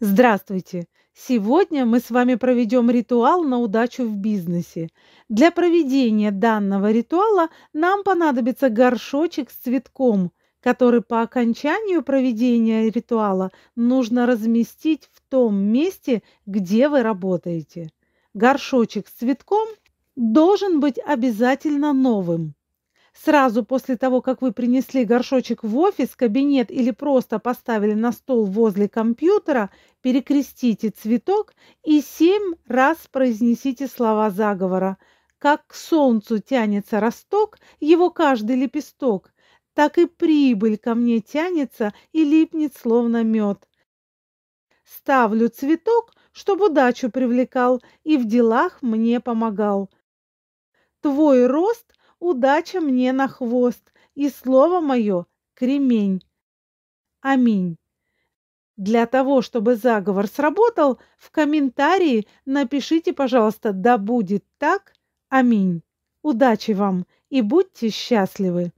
Здравствуйте! Сегодня мы с вами проведем ритуал на удачу в бизнесе. Для проведения данного ритуала нам понадобится горшочек с цветком, который по окончанию проведения ритуала нужно разместить в том месте, где вы работаете. Горшочек с цветком должен быть обязательно новым сразу после того, как вы принесли горшочек в офис, кабинет или просто поставили на стол возле компьютера, перекрестите цветок и семь раз произнесите слова заговора. Как к солнцу тянется росток, его каждый лепесток, так и прибыль ко мне тянется и липнет словно мед. Ставлю цветок, чтобы удачу привлекал и в делах мне помогал. Твой рост удача мне на хвост, и слово мое – кремень. Аминь. Для того, чтобы заговор сработал, в комментарии напишите, пожалуйста, «Да будет так! Аминь!» Удачи вам и будьте счастливы!